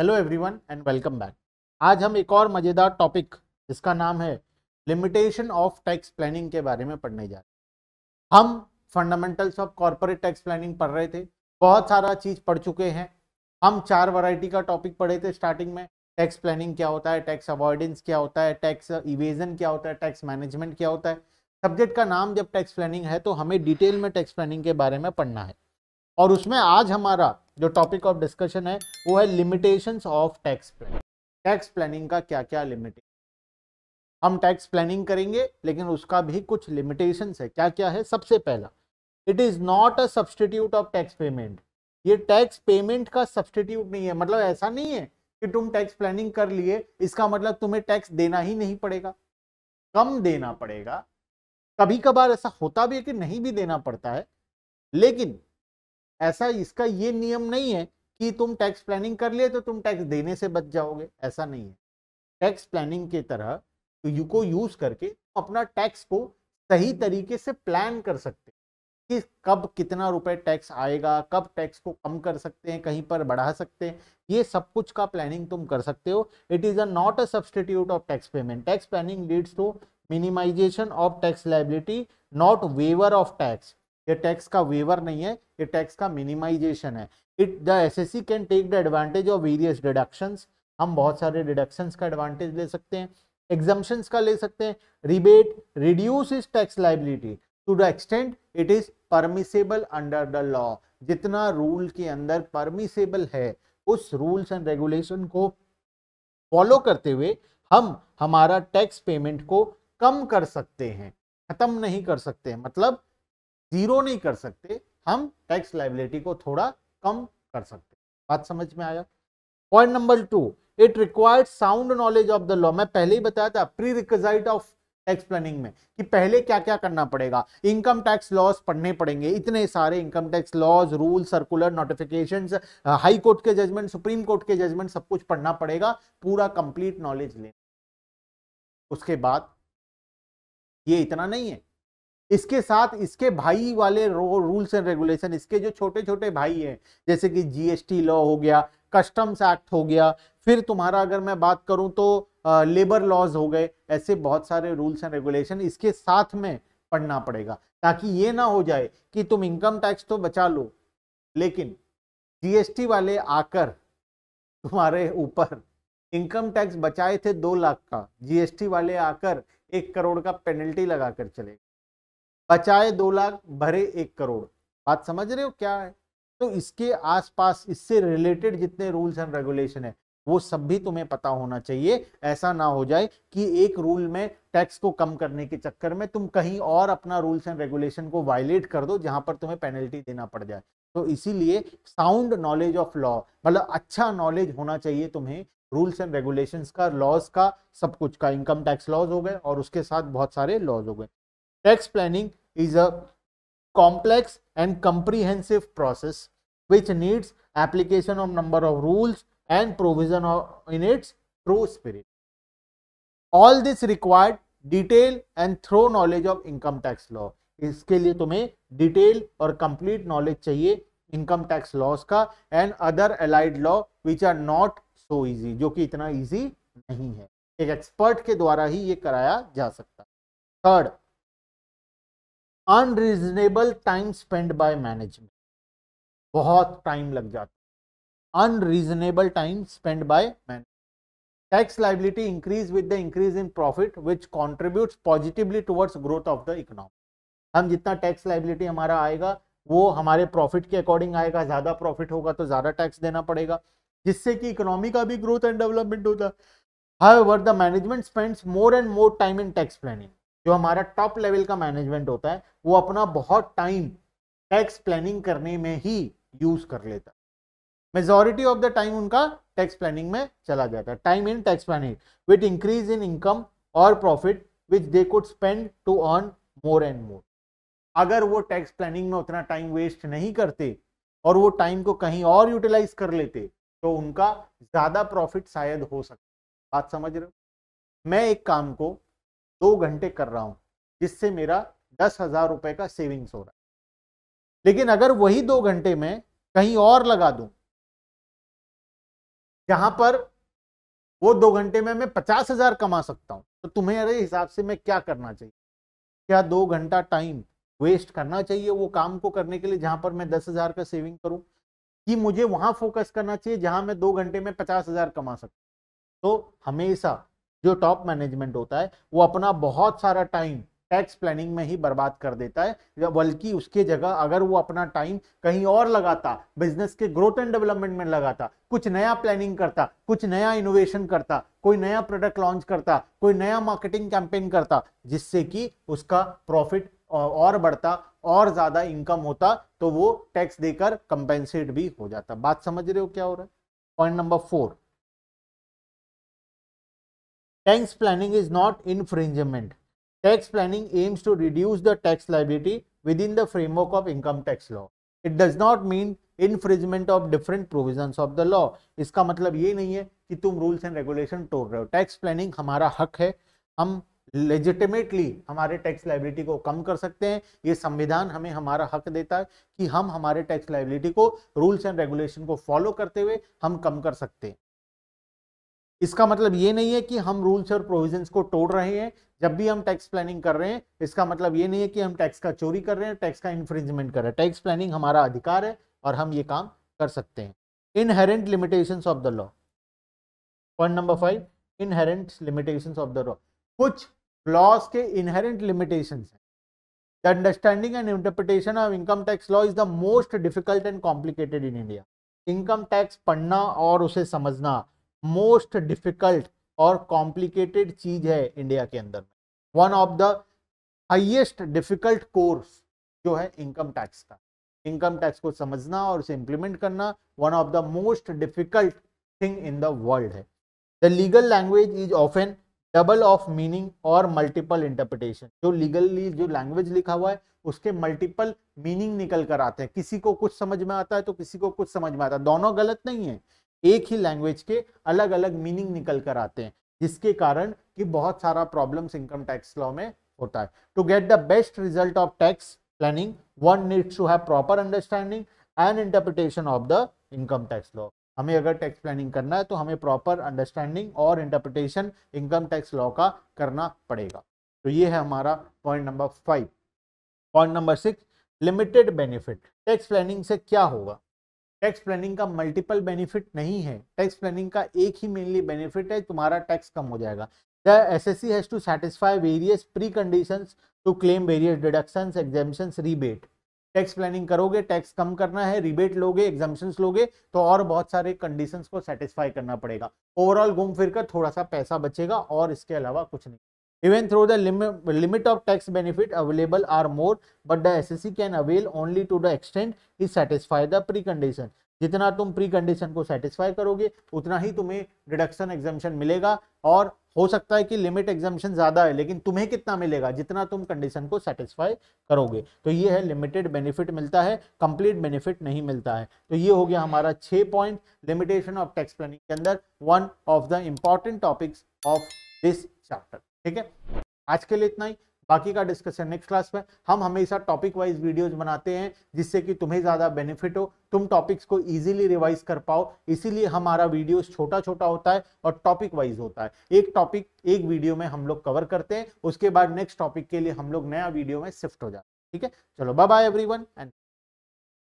Hello everyone and welcome back आज हम एक और मज़ेदार टॉपिक जिसका नाम है लिमिटेशन ऑफ टैक्स प्लानिंग के बारे में पढ़ने जा रहे हैं हम fundamentals of corporate tax planning पढ़ रहे थे बहुत सारा चीज़ पढ़ चुके हैं हम चार वैरायटी का टॉपिक पढ़े थे स्टार्टिंग में टैक्स प्लानिंग क्या होता है टैक्स अवॉइडेंस क्या होता है टैक्स इवेजन क्या होता है टैक्स मैनेजमेंट क्या होता है सब्जेक्ट का नाम जब टैक्स प्लानिंग है तो हमें डिटेल में टैक्स प्लानिंग के बारे में पढ़ना है और उसमें आज हमारा जो टॉपिक ऑफ डिस्कशन है वो है limitations of tax planning tax planning का क्या क्या लिमिटेशन हम टैक्स प्लानिंग करेंगे लेकिन उसका भी कुछ लिमिटेशन है क्या क्या है सबसे पहला it is not a substitute of tax payment ये टैक्स पेमेंट का सब्सटीट्यूट नहीं है मतलब ऐसा नहीं है कि तुम टैक्स प्लानिंग कर लिए इसका मतलब तुम्हें टैक्स देना ही नहीं पड़ेगा कम देना पड़ेगा कभी कभार ऐसा होता भी है कि नहीं भी देना पड़ता है लेकिन ऐसा इसका ये नियम नहीं है कि तुम टैक्स प्लानिंग कर लिए तो तुम टैक्स देने से बच जाओगे ऐसा नहीं है टैक्स प्लानिंग के तरह तो यू को यूज करके अपना टैक्स को सही तरीके से प्लान कर सकते कि कब कितना रुपए टैक्स आएगा कब टैक्स को कम कर सकते हैं कहीं पर बढ़ा सकते हैं ये सब कुछ का प्लानिंग तुम कर सकते हो it is a not a substitute of tax payment tax planning leads to minimization of tax liability not waiver of tax ये टैक्स का वेवर नहीं है ये टैक्स का मिनिमाइजेशन है it the S can take the advantage of various deductions हम बहुत सारे डिडक्शंस का एडवांटेज ले सकते हैं एग्जाम्शंस का ले सकते हैं rebate reduces tax liability to the extent it is permissible under the law जितना रूल के अंदर परमिसेबल है उस रूल्स एंड रेगुलेशन को फॉलो करते हुए हम हमारा टैक्स पेमेंट को कम कर सकते हैं खत्म नहीं कर सकते मतलब जीरो नहीं कर सकते हम टैक्स लाइबिलिटी को थोड़ा कम कर सकते बात समझ में आया point number two it required sound knowledge of the law मैं पहले ही बताया था prerequisite of tax planning में कि पहले क्या क्या करना पड़ेगा इनकम टैक्स लॉज पढ़ने पड़ेंगे इतने सारे income tax laws rule circular notification high court के जजमेंट सुप्रीम कोर्ट के जजमेंट सब कुछ पढ़ना पड़ेगा पूरा कंप्लीट नॉलेज लेना उसके बाद ये इतना नहीं है इसके साथ इसके भाई वाले रूल्स एंड रेगुलेशन इसके जो छोटे छोटे भाई हैं जैसे कि जीएसटी लॉ हो गया कस्टम्स एक्ट हो गया फिर तुम्हारा अगर मैं बात करूं तो लेबर लॉज हो गए ऐसे बहुत सारे रूल्स एंड रेगुलेशन इसके साथ में पढ़ना पड़ेगा ताकि ये ना हो जाए कि तुम इनकम टैक्स तो बचा लो लेकिन जीएसटी वाले आकर तुम्हारे ऊपर इनकम टैक्स बचाए थे दो लाख का जीएसटी वाले आकर एक करोड़ का पेनल्टी लगा कर चले बचाए दो लाख भरे एक करोड़ बात समझ रहे हो क्या है तो इसके आसपास इससे रिलेटेड जितने रूल्स एंड रेगुलेशन है वो सब भी तुम्हें पता होना चाहिए ऐसा ना हो जाए कि एक रूल में टैक्स को कम करने के चक्कर में तुम कहीं और अपना रूल्स एंड रेगुलेशन को वायलेट कर दो जहां पर तुम्हें पेनल्टी देना पड़ जाए तो इसीलिए साउंड नॉलेज ऑफ लॉ मतलब अच्छा नॉलेज होना चाहिए तुम्हें रूल्स एंड रेगुलेशंस का लॉज का सब कुछ का इनकम टैक्स लॉज हो गए और उसके साथ बहुत सारे लॉज हो गए Tax planning is a complex and comprehensive process which needs application of number of rules and provision of, in its true spirit. All this required detail and thorough knowledge of income tax law. इसके लिए तुम्हें detail और complete knowledge चाहिए income tax laws का and other allied law which are not so easy जो कि इतना easy नहीं है एक एक्सपर्ट के द्वारा ही ये कराया जा सकता third unreasonable time spend by management बहुत टाइम लग जाता unreasonable time spend by management tax liability increase with the increase in profit which contribute positively towards growth of the economy हम जितना टैक्स लाइबिलिटी हमारा आएगा वो हमारे प्रॉफिट के अकॉर्डिंग आएगा ज़्यादा प्रॉफिट होगा तो ज़्यादा टैक्स देना पड़ेगा जिससे कि इकोनॉमी का भी ग्रोथ एंड डेवलपमेंट होता है how the management spends more and more time in tax planning जो हमारा टॉप लेवल का मैनेजमेंट होता है वो अपना बहुत टाइम टैक्स प्लानिंग करने में ही यूज कर लेता है मेजोरिटी ऑफ द टाइम उनका टैक्स प्लानिंग में चला जाता है time in tax planning with increase in income और profit which they could spend to earn more and more अगर वो टैक्स प्लानिंग में उतना टाइम वेस्ट नहीं करते और वो टाइम को कहीं और यूटिलाइज कर लेते तो उनका ज़्यादा प्रॉफिट शायद हो सकता बात समझ रहे हो मैं एक काम को दो घंटे कर रहा हूँ जिससे मेरा दस हज़ार रुपये का सेविंग्स हो रहा है लेकिन अगर वही दो घंटे में कहीं और लगा दूं जहां पर वो दो घंटे में मैं पचास हज़ार कमा सकता हूँ तो अरे हिसाब से मैं क्या करना चाहिए क्या दो घंटा टाइम वेस्ट करना चाहिए वो काम को करने के लिए जहां पर मैं दस हज़ार का सेविंग करूँ कि मुझे वहां फोकस करना चाहिए जहां मैं दो घंटे में पचास हज़ार कमा सकता तो हमेशा जो टॉप मैनेजमेंट होता है वो अपना बहुत सारा टाइम टैक्स प्लानिंग में ही बर्बाद कर देता है बल्कि उसके जगह अगर वो अपना टाइम कहीं और लगाता बिजनेस के ग्रोथ एंड डेवलपमेंट में लगाता कुछ नया प्लानिंग करता कुछ नया इनोवेशन करता कोई नया प्रोडक्ट लॉन्च करता कोई नया मार्केटिंग कैंपेन करता जिससे कि उसका प्रॉफिट और बढ़ता और ज्यादा इनकम होता तो वो टैक्स देकर कंपेंसेट भी हो जाता बात समझ रहे हो क्या हो रहा है point number four Tax planning is not infringement. Tax planning aims to reduce the tax liability within the framework of income tax law. It does not mean infringement of different provisions of the law. इसका मतलब ये नहीं है कि तुम rules and regulation तोड़ रहे हो. Tax planning हमारा हक है. हम लेजिटिमेटली हमारे टैक्स लाइबिलिटी को कम कर सकते हैं ये संविधान हमें हमारा हक देता है कि हम हमारे टैक्स लाइबिलिटी को रूल्स एंड रेगुलेशन को फॉलो करते हुए हम कम कर सकते हैं इसका मतलब ये नहीं है कि हम रूल्स और प्रोविजंस को तोड़ रहे हैं जब भी हम टैक्स प्लानिंग कर रहे हैं इसका मतलब ये नहीं है कि हम टैक्स का चोरी कर रहे हैं टैक्स का इन्फ्रिंजमेंट कर रहे हैं टैक्स प्लानिंग हमारा अधिकार है और हम ये काम कर सकते हैं inherent limitation of the law point number five inherent limitation of the law कुछ लॉस के इनहेरेंट लिमिटेशन है The understanding and interpretation of income tax law is the most difficult and complicated in India. Income पढ़ना और उसे समझना most difficult और complicated चीज है इंडिया के अंदर one of the highest difficult course जो है इनकम टैक्स का इनकम टैक्स को समझना और उसे इम्प्लीमेंट करना one of the most difficult thing in the world है the legal language is often double of meaning और मल्टीपल इंटरप्रिटेशन जो लीगली जो लैंग्वेज लिखा हुआ है उसके मल्टीपल मीनिंग निकल कर आते हैं किसी को कुछ समझ में आता है तो किसी को कुछ समझ में आता है दोनों गलत नहीं है एक ही लैंग्वेज के अलग अलग मीनिंग निकल कर आते हैं जिसके कारण कि बहुत सारा प्रॉब्लम्स इनकम टैक्स लॉ में होता है to get the best result of tax planning one needs to have proper understanding and interpretation of the income tax law हमें अगर टैक्स प्लानिंग करना है तो हमें प्रॉपर अंडरस्टैंडिंग और इंटरप्रिटेशन इनकम टैक्स लॉ का करना पड़ेगा तो ये है हमारा point number five point number six limited benefit tax planning से क्या होगा टैक्स प्लानिंग का मल्टीपल बेनिफिट नहीं है टैक्स प्लानिंग का एक ही मेनली बेनिफिट है तुम्हारा टैक्स कम हो जाएगा the assessee has to satisfy various precondition to claim various deduction exemption rebate tax planning करोगे टैक्स कम करना है रिबेट लोगे एग्जामिशन लोगे तो और बहुत सारे कंडीशन को सेटिस्फाई करना पड़ेगा ओवरऑल घूम फिर कर थोड़ा सा पैसा बचेगा और इसके अलावा कुछ नहीं even through Even limit of tax benefit available are more but the S assessee can avail only to the the is satisfy the precondition जितना तुम प्री कंडीशन को सेटिस्फाई करोगे उतना ही तुम्हें डिडक्शन एग्जामेशन मिलेगा और हो सकता है कि लिमिट एग्जामेशन ज़्यादा है लेकिन तुम्हें कितना मिलेगा जितना तुम कंडीशन को सेटिस्फाई करोगे तो ये है लिमिटेड बेनिफिट मिलता है कंप्लीट बेनिफिट नहीं मिलता है तो ये हो गया हमारा छः point limitation of tax planning के अंदर one of the important topics of this chapter ठीक है आज के लिए इतना ही बाकी का डिस्कशन नेक्स्ट क्लास में हम हमेशा टॉपिक वाइज वीडियोस बनाते हैं जिससे कि तुम्हें ज़्यादा बेनिफिट हो तुम टॉपिक्स को इजीली रिवाइज कर पाओ इसीलिए हमारा वीडियोस छोटा छोटा होता है और टॉपिक वाइज होता है एक टॉपिक एक वीडियो में हम लोग कवर करते हैं उसके बाद नेक्स्ट टॉपिक के लिए हम लोग नया वीडियो में शिफ्ट हो जाते हैं ठीक है चलो बाय बाय एवरीवन एंड